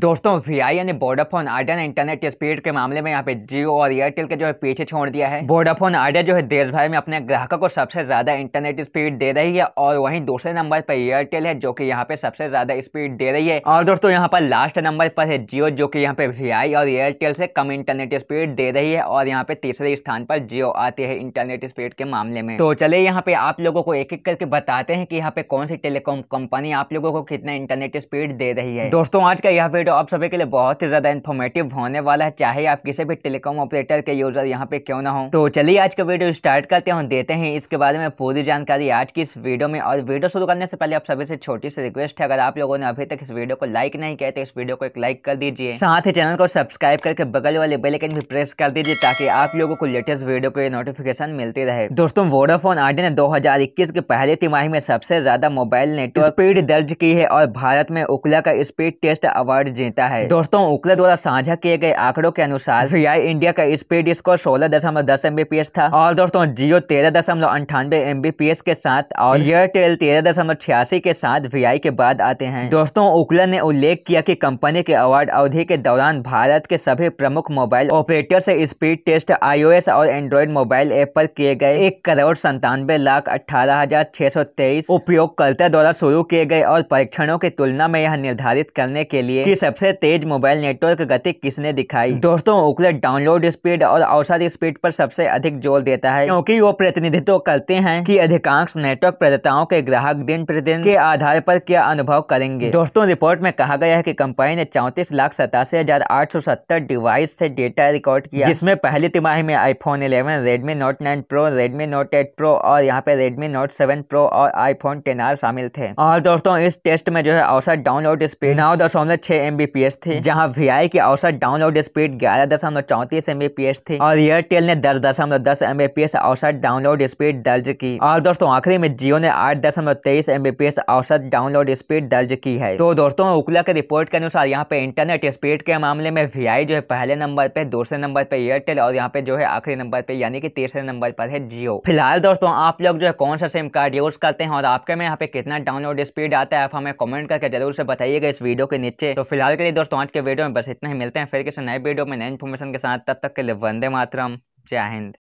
दोस्तों V I यानी Vodafone Idea ने इंटरनेट स्पीड के मामले में यहाँ पे जियो और एयरटेल के जो है पीछे छोड़ दिया है वोडाफोन आइडिया जो है देश भर में अपने ग्राहकों को सबसे ज्यादा इंटरनेट स्पीड दे रही है और वहीं दूसरे नंबर पर एयरटेल है जो कि यहाँ पे सबसे ज्यादा स्पीड दे रही है और दोस्तों यहाँ पर लास्ट नंबर पर है जियो जो की यहाँ पे वी आई और एयरटेल से कम इंटरनेट स्पीड दे रही है और यहाँ पे तीसरे स्थान पर जियो आती है इंटरनेट स्पीड के मामले में तो चले यहाँ पे आप लोगों को एक एक करके बताते हैं की यहाँ पे कौन सी टेलीकॉम कंपनी आप लोगों को कितना इंटरनेट स्पीड दे रही है दोस्तों आज का यह वीडियो वीडियो तो आप सभी के लिए बहुत ही ज़्यादा इन्फॉर्मेटिव होने वाला है चाहे आप किसी भी टेलीकॉम ऑपरेटर के यूज़र यहाँ पे क्यों ना हो तो चलिए आज का वीडियो स्टार्ट करते हैं देते हैं इसके बारे में पूरी जानकारी आज की इस वीडियो में और वीडियो शुरू करने से पहले आप सभी से छोटी सी रिक्वेस्ट है अगर आप लोगों ने अभी तक इस वीडियो को लाइक नहीं किया तो इस वीडियो को एक लाइक कर दीजिए साथ ही चैनल को सब्सक्राइब करके बगल वाले बेलकन भी प्रेस कर दीजिए ताकि आप लोगों को लेटेस्ट वीडियो को नोटिफिकेशन मिलती रहे दोस्तों वोडाफोन आइडिया ने दो की पहली तिमाही में सबसे ज्यादा मोबाइल नेटवर्क स्पीड दर्ज की है और भारत में उकला का स्पीड टेस्ट अवार्ड जीता है दोस्तों उकले द्वारा साझा किए गए आंकड़ों के अनुसार वी इंडिया का स्पीड स्कोर सोलह दशमलव दस एमबीपीएस था और दोस्तों जियो तेरह दशमलव अंठानवे एमबीपीएस के साथ और एयरटेल तेरह दशमलव छियासी के साथ वी के बाद आते हैं दोस्तों उकला ने उल्लेख किया की कि कंपनी के अवार्ड अवधि के दौरान भारत के सभी प्रमुख मोबाइल ऑपरेटर से स्पीड टेस्ट आईओएस और एंड्रॉइड मोबाइल ऐप पर किए गए एक करोड़ संतानवे लाख अठारह हजार छह सौ तेईस उपयोगकर्ता द्वारा शुरू किए गए और परीक्षणों की तुलना में यह निर्धारित करने के लिए सबसे तेज मोबाइल नेटवर्क गति किसने दिखाई दोस्तों ओकलेट डाउनलोड स्पीड और औसत स्पीड पर सबसे अधिक जोर देता है क्योंकि वो प्रतिनिधित्व करते हैं कि अधिकांश नेटवर्क प्रदाताओं के ग्राहक दिन प्रतिदिन के आधार पर क्या अनुभव करेंगे दोस्तों रिपोर्ट में कहा गया है की कंपनी ने चौतीस लाख सतासी हजार आठ सौ सत्तर डिवाइस ऐसी डेटा रिकॉर्ड किया जिसमें पहली तिमाही में iPhone eleven Redmi Note nine Pro Redmi Note eight Pro और यहाँ पे रेडमी नोट सेवन प्रो और आईफोन टेन आर शामिल थे और दोस्तों इस टेस्ट में जो है औसत डाउनलोड स्पीड नौ दशमलव छह एम एमबीपीएस थे जहां वीआई के औसत डाउनलोड स्पीड ग्यारह दशमलव चौतीस एमबीपीएस थी और एयरटेल ने दस दशमलव दस एमबीपीएस औसत डाउनलोड स्पीड दर्ज की और दोस्तों आखिरी में जियो ने आठ दशमलव तेईस एमबीपीएस औसत डाउनलोड स्पीड दर्ज की है तो दोस्तों उकला के रिपोर्ट के अनुसार यहाँ पे इंटरनेट स्पीड के मामले में वी जो है पहले नंबर पे दूसरे नंबर पे एयरटेल और यहाँ पे जो है आखिरी नंबर पे यानी कि तीसरे नंबर पर है जियो फिलहाल दोस्तों आप लोग जो है कौन सा सिम कार्ड यूज करते हैं और आपके में यहाँ पे कितना डाउनलोड स्पीड आता है आप हमें कमेंट करके जरूर से बताइएगा इस वीडियो के नीचे तो फिलहाल फिलहाल के लिए दोस्तों आज के वीडियो में बस इतना ही मिलते हैं फिर किसी नए वीडियो में नए इन्फॉर्मेशन के साथ तब तक के लिए वंदे मातरम जय हिंद